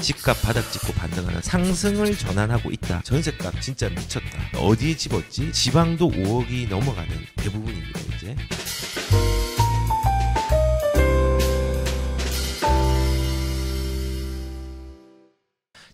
집값 바닥 짓고 반등하는 상승을 전환하고 있다. 전셋값 진짜 미쳤다. 어디에 집었지? 지방도 5억이 넘어가는 대부분입니다. 이제.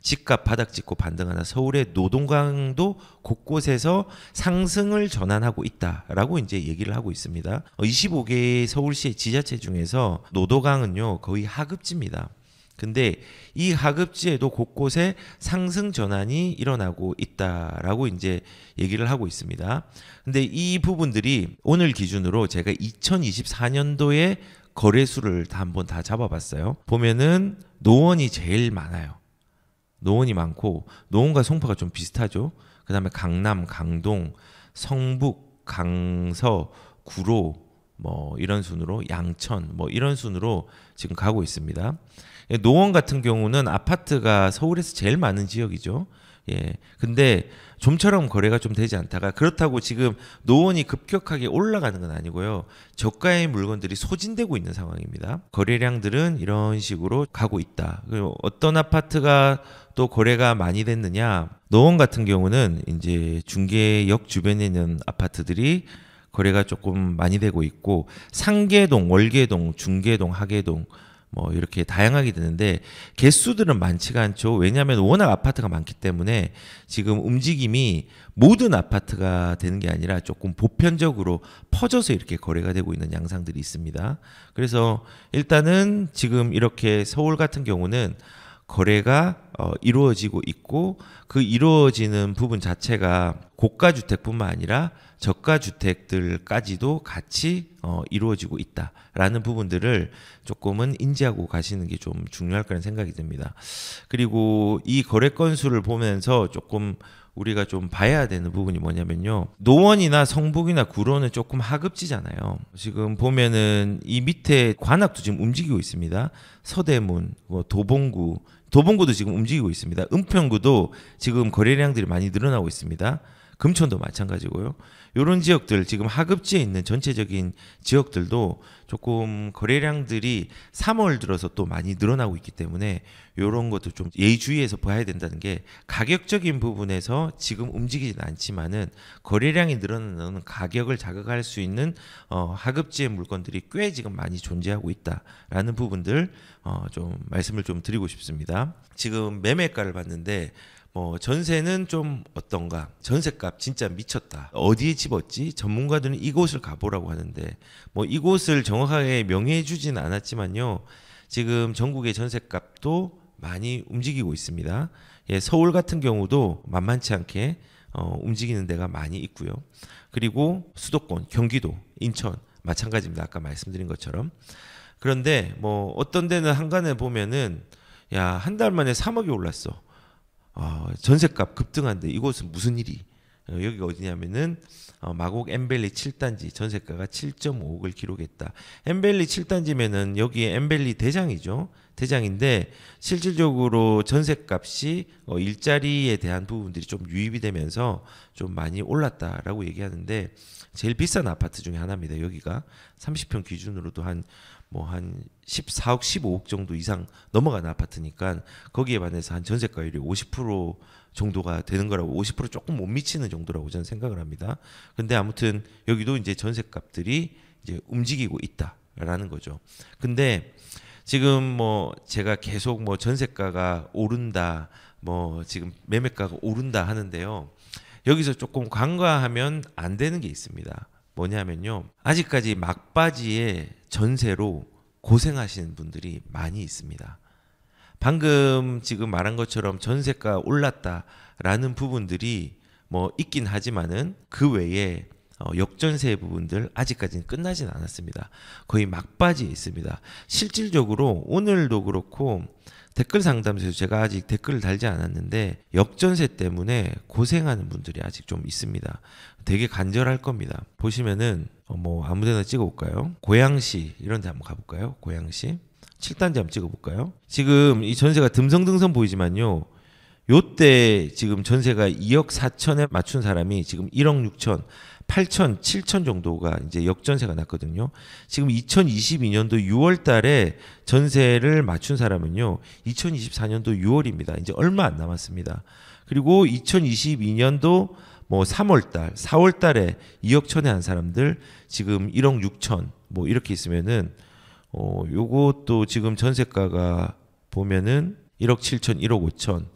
집값 바닥 짓고 반등하는 서울의 노동강도 곳곳에서 상승을 전환하고 있다라고 이제 얘기를 하고 있습니다. 25개 의 서울시의 지자체 중에서 노동강은요 거의 하급지입니다. 근데 이 하급지에도 곳곳에 상승 전환이 일어나고 있다라고 이제 얘기를 하고 있습니다. 근데 이 부분들이 오늘 기준으로 제가 2024년도에 거래수를 다 한번 다 잡아봤어요. 보면은 노원이 제일 많아요. 노원이 많고 노원과 송파가 좀 비슷하죠. 그다음에 강남, 강동, 성북, 강서, 구로, 뭐 이런 순으로 양천 뭐 이런 순으로 지금 가고 있습니다. 노원 예, 같은 경우는 아파트가 서울에서 제일 많은 지역이죠. 예. 근데 좀처럼 거래가 좀 되지 않다가 그렇다고 지금 노원이 급격하게 올라가는 건 아니고요. 저가의 물건들이 소진되고 있는 상황입니다. 거래량들은 이런 식으로 가고 있다. 그리고 어떤 아파트가 또 거래가 많이 됐느냐. 노원 같은 경우는 이제 중계역 주변에 있는 아파트들이 거래가 조금 많이 되고 있고 상계동, 월계동, 중계동, 하계동 뭐 이렇게 다양하게 되는데 개수들은 많지가 않죠. 왜냐하면 워낙 아파트가 많기 때문에 지금 움직임이 모든 아파트가 되는 게 아니라 조금 보편적으로 퍼져서 이렇게 거래가 되고 있는 양상들이 있습니다. 그래서 일단은 지금 이렇게 서울 같은 경우는 거래가 어, 이루어지고 있고 그 이루어지는 부분 자체가 고가 주택뿐만 아니라 저가 주택들까지도 같이 어, 이루어지고 있다라는 부분들을 조금은 인지하고 가시는 게 좀 중요할 거라는 생각이 듭니다. 그리고 이 거래 건수를 보면서 조금 우리가 좀 봐야 되는 부분이 뭐냐면요. 노원이나 성북이나 구로는 조금 하급지잖아요. 지금 보면은 이 밑에 관악도 지금 움직이고 있습니다. 서대문, 뭐 도봉구, 도봉구도 지금 움직이고 있습니다. 은평구도 지금 거래량들이 많이 늘어나고 있습니다. 금천도 마찬가지고요. 이런 지역들 지금 하급지에 있는 전체적인 지역들도 조금 거래량들이 3월 들어서 또 많이 늘어나고 있기 때문에 이런 것도 좀 예의주의해서 봐야 된다는 게 가격적인 부분에서 지금 움직이진 않지만은 거래량이 늘어나는 가격을 자극할 수 있는 어 하급지의 물건들이 꽤 지금 많이 존재하고 있다라는 부분들 어좀 말씀을 좀 드리고 싶습니다. 지금 매매가를 봤는데 뭐 전세는 좀 어떤가? 전세값 진짜 미쳤다. 어디에 집었지? 전문가들은 이곳을 가보라고 하는데 뭐 이곳을 정확하게 명해 주진 않았지만요. 지금 전국의 전세값도 많이 움직이고 있습니다. 예, 서울 같은 경우도 만만치 않게 어, 움직이는 데가 많이 있고요. 그리고 수도권, 경기도, 인천 마찬가지입니다. 아까 말씀드린 것처럼. 그런데 뭐 어떤 데는 한간에 보면은 야, 한 달 만에 3억이 올랐어. 어, 전세값 급등한데 이곳은 무슨 일이? 어, 여기가 어디냐면은 어, 마곡 엠벨리 7단지 전세가가 7.5억을 기록했다. 엠벨리 7단지면은 여기에 엠벨리 대장이죠. 대장인데 실질적으로 전세값이 어, 일자리에 대한 부분들이 좀 유입이 되면서 좀 많이 올랐다라고 얘기하는데 제일 비싼 아파트 중에 하나입니다. 여기가 30평 기준으로도 한 뭐한 14억, 15억 정도 이상 넘어가는 아파트니까 거기에 반해서 한 전세가율이 50% 정도가 되는 거라고 50% 조금 못 미치는 정도라고 저는 생각을 합니다. 근데 아무튼 여기도 이제 전세값들이 이제 움직이고 있다라는 거죠. 근데 지금 뭐 제가 계속 뭐 전세가가 오른다, 뭐 지금 매매가가 오른다 하는데요. 여기서 조금 간과하면 안 되는 게 있습니다. 뭐냐면요. 아직까지 막바지에 전세로 고생하시는 분들이 많이 있습니다. 방금 지금 말한 것처럼 전세가 올랐다라는 부분들이 뭐 있긴 하지만은 그 외에 어, 역전세 부분들 아직까지는 끝나진 않았습니다. 거의 막바지에 있습니다. 실질적으로 오늘도 그렇고 댓글 상담소에서 제가 아직 댓글을 달지 않았는데 역전세 때문에 고생하는 분들이 아직 좀 있습니다. 되게 간절할 겁니다. 보시면은 어뭐 아무데나 찍어볼까요? 고양시 이런 데 한번 가볼까요? 고양시 7단지 한번 찍어볼까요? 지금 이 전세가 듬성듬성 보이지만요. 요때 지금 전세가 2억 4천에 맞춘 사람이 지금 1억 6천, 8천, 7천 정도가 이제 역전세가 났거든요. 지금 2022년도 6월 달에 전세를 맞춘 사람은요. 2024년도 6월입니다. 이제 얼마 안 남았습니다. 그리고 2022년도 뭐 3월 달, 4월 달에 2억 천에 한 사람들 지금 1억 6천 뭐 이렇게 있으면은 어 요것도 지금 전세가가 보면은 1억 7천, 1억 5천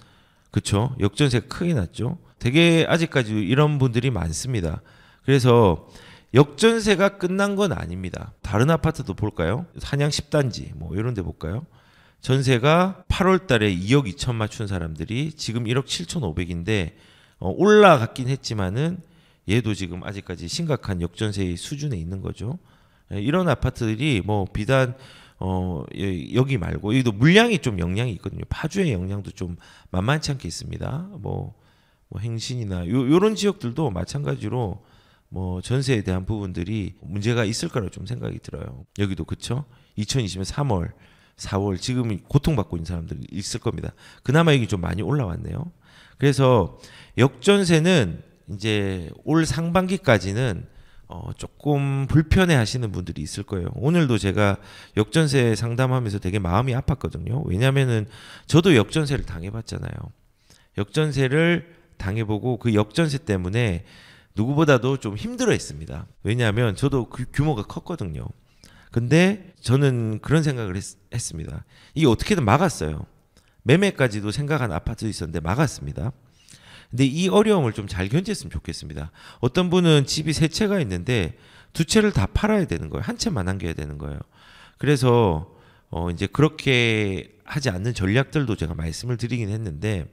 그렇죠. 역전세가 크게 났죠. 되게 아직까지 이런 분들이 많습니다. 그래서 역전세가 끝난 건 아닙니다. 다른 아파트도 볼까요? 한양 10단지 뭐 이런 데 볼까요? 전세가 8월 달에 2억 2천 맞춘 사람들이 지금 1억 7천5백인데 어, 올라갔긴 했지만은 얘도 지금 아직까지 심각한 역전세의 수준에 있는 거죠. 예, 이런 아파트들이 뭐 비단 어 예, 여기 말고 여기도 물량이 좀 영향이 있거든요. 파주의 영향도 좀 만만치 않게 있습니다. 뭐, 뭐 행신이나 이런 지역들도 마찬가지로 뭐 전세에 대한 부분들이 문제가 있을 거라고 좀 생각이 들어요. 여기도 그쵸? 2020년 3월, 4월 지금 고통받고 있는 사람들이 있을 겁니다. 그나마 여기 좀 많이 올라왔네요. 그래서 역전세는 이제 올 상반기까지는 어, 조금 불편해 하시는 분들이 있을 거예요. 오늘도 제가 역전세 상담하면서 되게 마음이 아팠거든요. 왜냐면은 저도 역전세를 당해봤잖아요. 역전세를 당해보고 그 역전세 때문에 누구보다도 좀 힘들어 했습니다. 왜냐하면 저도 그 규모가 컸거든요. 근데 저는 그런 생각을 했, 습니다 이게 어떻게든 막았어요. 매매까지도 생각한 아파트 도 있었는데 막았습니다. 근데 이 어려움을 좀 잘견뎠으면 좋겠습니다. 어떤 분은 집이 세 채가 있는데 두 채를 다 팔아야 되는 거예요. 한 채만 남겨야 되는 거예요. 그래서 어 이제 그렇게 하지 않는 전략들도 제가 말씀을 드리긴 했는데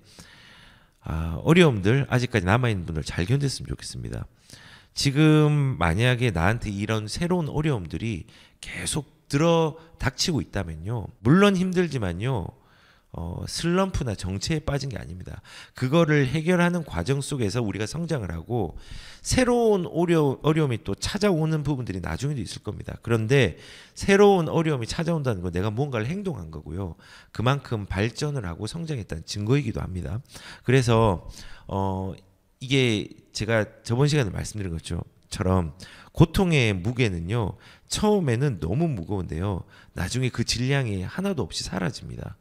아 어려움들 아직까지 남아 있는 분들 잘 견뎠으면 좋겠습니다. 지금 만약에 나한테 이런 새로운 어려움들이 계속 들어 닥치고 있다면요. 물론 힘들지만요. 어, 슬럼프나 정체에 빠진 게 아닙니다. 그거를 해결하는 과정 속에서 우리가 성장을 하고 새로운 어려, 어려움이 또 찾아오는 부분들이 나중에도 있을 겁니다. 그런데 새로운 어려움이 찾아온다는 건 내가 뭔가를 행동한 거고요. 그만큼 발전을 하고 성장했다는 증거이기도 합니다. 그래서 어, 이게 제가 저번 시간에 말씀드린 것처럼 고통의 무게는요 처음에는 너무 무거운데요 나중에 그 질량이 하나도 없이 사라집니다.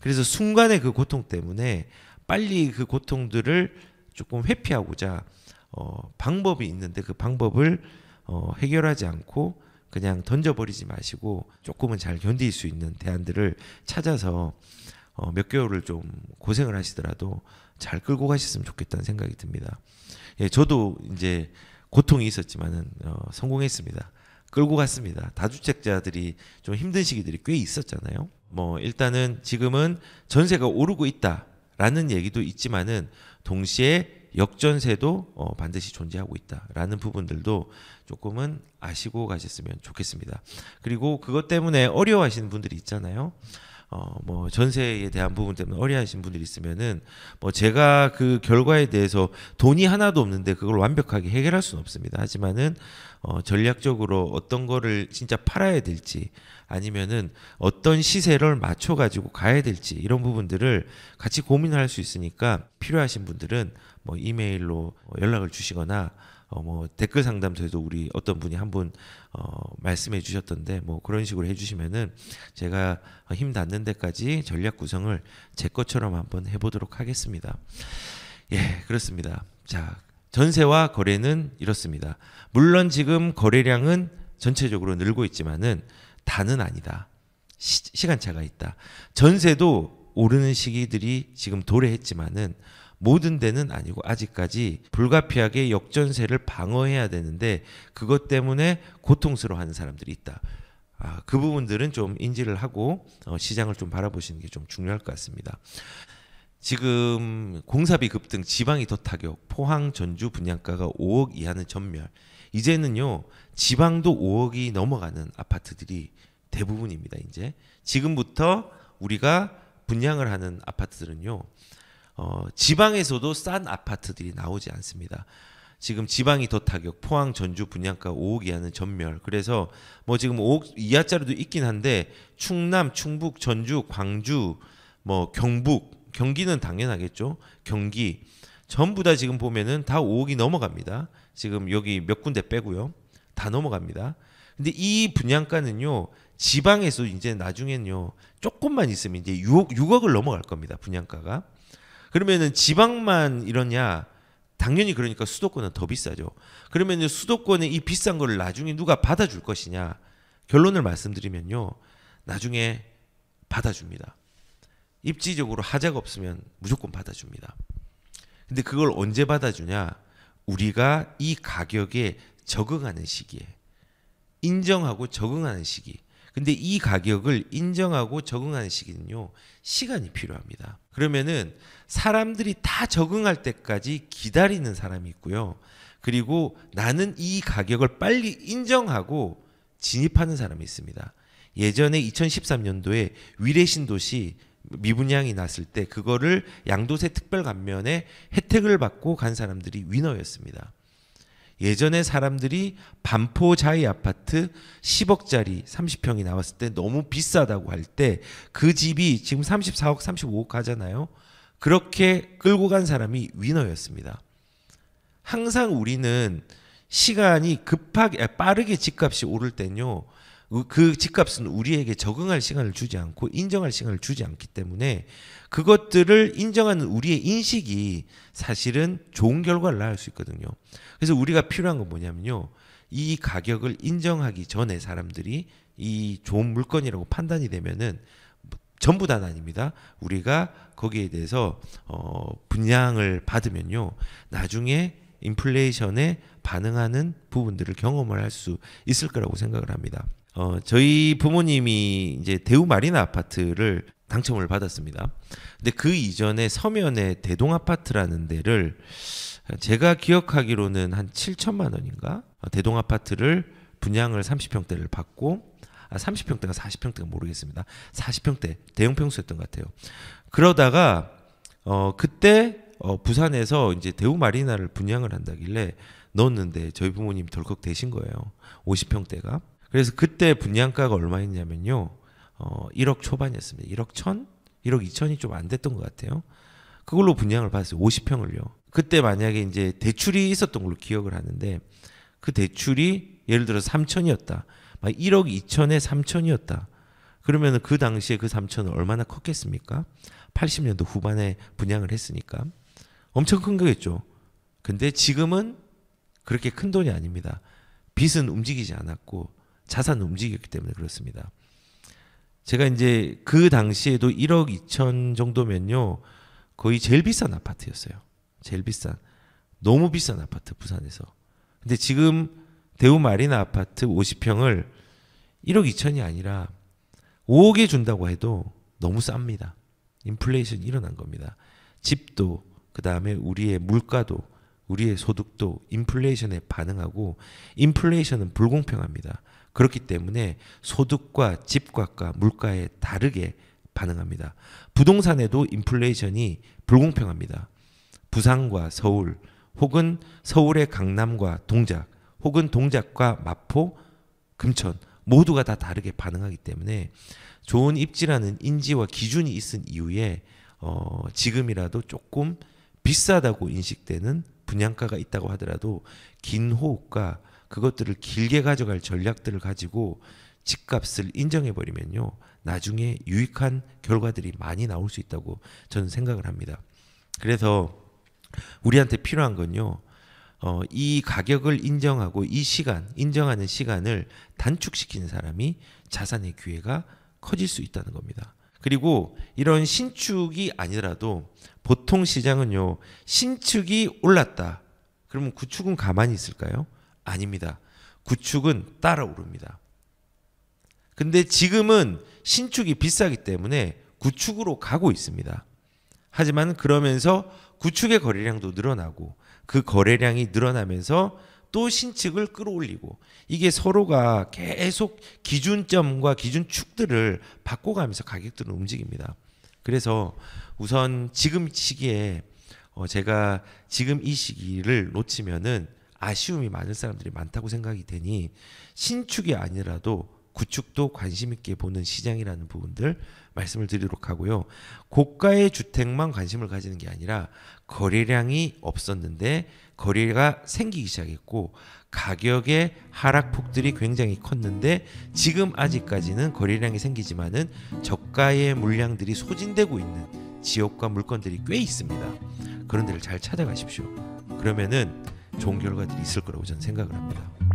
그래서 순간의 그 고통 때문에 빨리 그 고통들을 조금 회피하고자 어, 방법이 있는데 그 방법을 어, 해결하지 않고 그냥 던져버리지 마시고 조금은 잘 견딜 수 있는 대안들을 찾아서 어, 몇 개월을 좀 고생을 하시더라도 잘 끌고 가셨으면 좋겠다는 생각이 듭니다. 예, 저도 이제 고통이 있었지만은 어, 성공했습니다. 끌고 갔습니다. 다주택자들이 좀 힘든 시기들이 꽤 있었잖아요. 뭐 일단은 지금은 전세가 오르고 있다라는 얘기도 있지만은 동시에 역전세도 어 반드시 존재하고 있다라는 부분들도 조금은 아시고 가셨으면 좋겠습니다. 그리고 그것 때문에 어려워하시는 분들이 있잖아요. 어뭐 전세에 대한 부분 때문에 어려하신 분들이 있으면은 뭐 제가 그 결과에 대해서 돈이 하나도 없는데 그걸 완벽하게 해결할 수는 없습니다. 하지만은 어 전략적으로 어떤 거를 진짜 팔아야 될지 아니면은 어떤 시세를 맞춰 가지고 가야 될지 이런 부분들을 같이 고민할 수 있으니까 필요하신 분들은 뭐 이메일로 어, 연락을 주시거나 어뭐 댓글 상담소에도 우리 어떤 분이 한분어 말씀해 주셨던데 뭐 그런 식으로 해주시면은 제가 힘 닿는 데까지 전략 구성을 제 것처럼 한번 해보도록 하겠습니다. 예, 그렇습니다. 자, 전세와 거래는 이렇습니다. 물론 지금 거래량은 전체적으로 늘고 있지만은 다는 아니다. 시, 간차가 있다. 전세도 오르는 시기들이 지금 도래했지만은 모든 데는 아니고 아직까지 불가피하게 역전세를 방어해야 되는데 그것 때문에 고통스러워하는 사람들이 있다. 아, 그 부분들은 좀 인지를 하고 어, 시장을 좀 바라보시는 게 좀 중요할 것 같습니다. 지금 공사비 급등, 지방이 더 타격, 포항, 전주 분양가가 5억 이하는 전멸. 이제는요, 지방도 5억이 넘어가는 아파트들이 대부분입니다. 이제 지금부터 우리가 분양을 하는 아파트들은요, 어, 지방에서도 싼 아파트들이 나오지 않습니다. 지금 지방이 더 타격, 포항, 전주 분양가 5억 이하는 전멸. 그래서 뭐 지금 5억 이하짜리도 있긴 한데 충남, 충북, 전주, 광주, 뭐 경북, 경기는 당연하겠죠. 경기 전부 다 지금 보면은 다 5억이 넘어갑니다. 지금 여기 몇 군데 빼고요. 다 넘어갑니다. 근데 이 분양가는요. 지방에서 이제 나중에는요. 조금만 있으면 이제 6억 6억을 넘어갈 겁니다. 분양가가. 그러면은 지방만 이러냐? 당연히 그러니까 수도권은 더 비싸죠. 그러면 수도권에이 비싼 걸 나중에 누가 받아줄 것이냐? 결론을 말씀드리면요. 나중에 받아줍니다. 입지적으로 하자가 없으면 무조건 받아줍니다. 근데 그걸 언제 받아주냐? 우리가 이 가격에 적응하는 시기에 인정하고 적응하는 시기. 근데 이 가격을 인정하고 적응하는 시기는요, 시간이 필요합니다. 그러면은 사람들이 다 적응할 때까지 기다리는 사람이 있고요. 그리고 나는 이 가격을 빨리 인정하고 진입하는 사람이 있습니다. 예전에 2013년도에 위례신도시 미분양이 났을 때 그거를 양도세 특별감면에 혜택을 받고 간 사람들이 위너였습니다. 예전에 사람들이 반포 자이 아파트 10억짜리 30평이 나왔을 때 너무 비싸다고 할 때 그 집이 지금 34억, 35억 하잖아요. 그렇게 끌고 간 사람이 위너였습니다. 항상 우리는 시간이 급하게 빠르게 집값이 오를 때는요 그 집값은 우리에게 적응할 시간을 주지 않고 인정할 시간을 주지 않기 때문에 그것들을 인정하는 우리의 인식이 사실은 좋은 결과를 낳을 수 있거든요. 그래서 우리가 필요한 건 뭐냐면요. 이 가격을 인정하기 전에 사람들이 이 좋은 물건이라고 판단이 되면은 전부 다는 아닙니다. 우리가 거기에 대해서 어 분양을 받으면요. 나중에 인플레이션에 반응하는 부분들을 경험을 할 수 있을 거라고 생각을 합니다. 어, 저희 부모님이 이제 대우 마리나 아파트를 당첨을 받았습니다. 근데 그 이전에 서면에 대동 아파트라는 데를 제가 기억하기로는 한 7천만 원인가 어, 대동 아파트를 분양을 30평대를 받고 아, 30평대가 40평대가 모르겠습니다. 40평대 대형 평수였던 것 같아요. 그러다가 어 그때 어 부산에서 이제 대우 마리나를 분양을 한다길래 넣었는데 저희 부모님 덜컥 되신 거예요. 50평대가. 그래서 그때 분양가가 얼마였냐면요. 어, 1억 초반이었습니다. 1억 천? 1억 2천이 좀 안 됐던 것 같아요. 그걸로 분양을 받았어요. 50평을요. 그때 만약에 이제 대출이 있었던 걸로 기억을 하는데 그 대출이 예를 들어 3천이었다. 막 1억 2천에 3천이었다. 그러면 그 당시에 그 3천은 얼마나 컸겠습니까? 80년도 후반에 분양을 했으니까 엄청 큰 거겠죠. 근데 지금은 그렇게 큰 돈이 아닙니다. 빚은 움직이지 않았고 자산 움직였기 때문에 그렇습니다. 제가 이제 그 당시에도 1억 2천 정도면요. 거의 제일 비싼 아파트였어요. 제일 비싼. 너무 비싼 아파트, 부산에서. 근데 지금 대우 마리나 아파트 50평을 1억 2천이 아니라 5억에 준다고 해도 너무 쌉니다. 인플레이션이 일어난 겁니다. 집도, 그 다음에 우리의 물가도, 우리의 소득도 인플레이션에 반응하고, 인플레이션은 불공평합니다. 그렇기 때문에 소득과 집값과 물가에 다르게 반응합니다. 부동산에도 인플레이션이 불공평합니다. 부산과 서울 혹은 서울의 강남과 동작 혹은 동작과 마포, 금천 모두가 다 다르게 반응하기 때문에 좋은 입지라는 인지와 기준이 있은 이후에 어, 지금이라도 조금 비싸다고 인식되는 분양가가 있다고 하더라도 긴 호흡과 그것들을 길게 가져갈 전략들을 가지고 집값을 인정해 버리면요. 나중에 유익한 결과들이 많이 나올 수 있다고 저는 생각을 합니다. 그래서 우리한테 필요한 건요. 어, 이 가격을 인정하고 이 시간, 인정하는 시간을 단축시키는 사람이 자산의 기회가 커질 수 있다는 겁니다. 그리고 이런 신축이 아니더라도 보통 시장은요, 신축이 올랐다. 그러면 구축은 가만히 있을까요? 아닙니다. 구축은 따라오릅니다. 근데 지금은 신축이 비싸기 때문에 구축으로 가고 있습니다. 하지만 그러면서 구축의 거래량도 늘어나고 그 거래량이 늘어나면서 또 신축을 끌어올리고 이게 서로가 계속 기준점과 기준축들을 바꿔가면서 가격들은 움직입니다. 그래서 우선 지금 시기에 어, 제가 지금 이 시기를 놓치면은 아쉬움이 많은 사람들이 많다고 생각이 되니 신축이 아니라도 구축도 관심 있게 보는 시장이라는 부분들 말씀을 드리도록 하고요. 고가의 주택만 관심을 가지는 게 아니라 거래량이 없었는데 거래가 생기기 시작했고 가격의 하락폭들이 굉장히 컸는데 지금 아직까지는 거래량이 생기지만은 저가의 물량들이 소진되고 있는 지역과 물건들이 꽤 있습니다. 그런 데를 잘 찾아가십시오. 그러면은 좋은 결과들이 있을 거라고 저는 생각을 합니다.